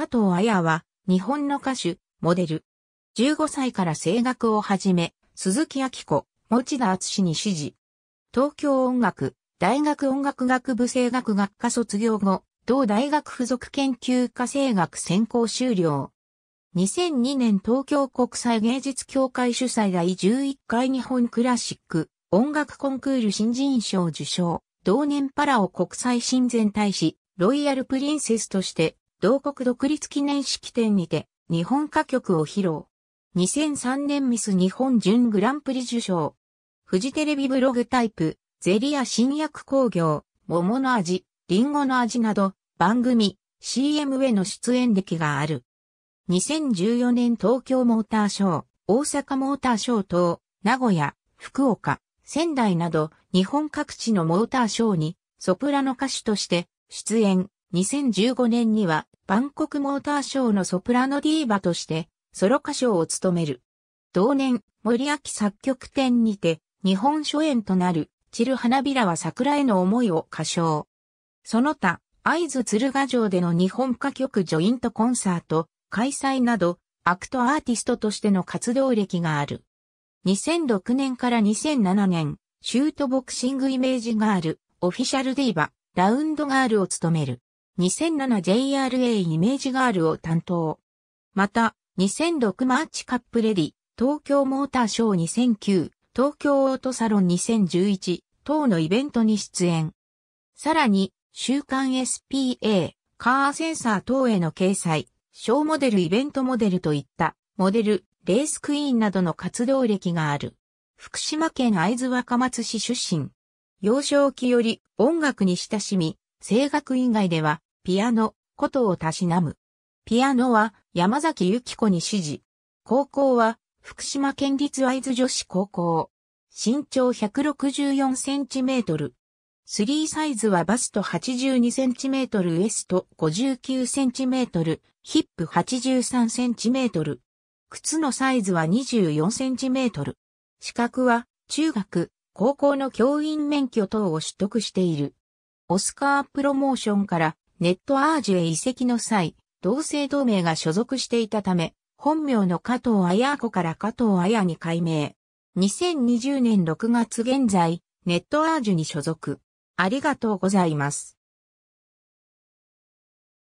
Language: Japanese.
加藤綾は、日本の歌手、モデル。15歳から声楽を始め、鈴木明子、持田敦に指示。東京音楽、大学音楽学部声楽学科卒業後、同大学附属研究科声楽専攻修了。2002年東京国際芸術協会主催第11回日本クラシック音楽コンクール新人賞受賞。同年パラオ国際親善大使、ロイヤルプリンセスとして同国独立記念式典にて、日本歌曲を披露。2003年ミス日本準グランプリ受賞。フジテレビブログタイプ、ゼリア新薬工業、桃の味、リンゴの味など、番組、CM への出演歴がある。2014年東京モーターショー、大阪モーターショー等、名古屋、福岡、仙台など、日本各地のモーターショーに、ソプラノ歌手として、出演、2015年にはバンコクモーターショーのソプラノディーバとしてソロ歌唱を務める。同年、森明作曲展にて日本初演となる散る花びらは桜への思いを歌唱。その他、合図鶴ヶ城での日本歌曲ジョイントコンサート開催など、アクトアーティストとしての活動歴がある。2006年から2007年、シュートボクシングイメージガール、オフィシャルディーバ、ラウンドガールを務める。2007JRA イメージガールを担当。また、2006マーチカップレディ、東京モーターショー2009、東京オートサロン2011等のイベントに出演。さらに、週刊 SPA、カーセンサー等への掲載、小モデルイベントモデルといった、モデル、レースクイーンなどの活動歴がある。福島県会津若松市出身。幼少期より音楽に親しみ、声楽以外では、ピアノ、ことをたしなむ。ピアノは山崎由紀子に指示。高校は福島県立合図女子高校。身長164センチメートル。スリーサイズはバスト82センチメートル、ウエスト59センチメートル、ヒップ83センチメートル。靴のサイズは24センチメートル。資格は中学、高校の教員免許等を取得している。オスカープロモーションからネットアージュへ移籍の際、同姓同名が所属していたため、本名の加藤綾子から加藤綾に改名。2020年6月現在、ネットアージュに所属。ありがとうございます。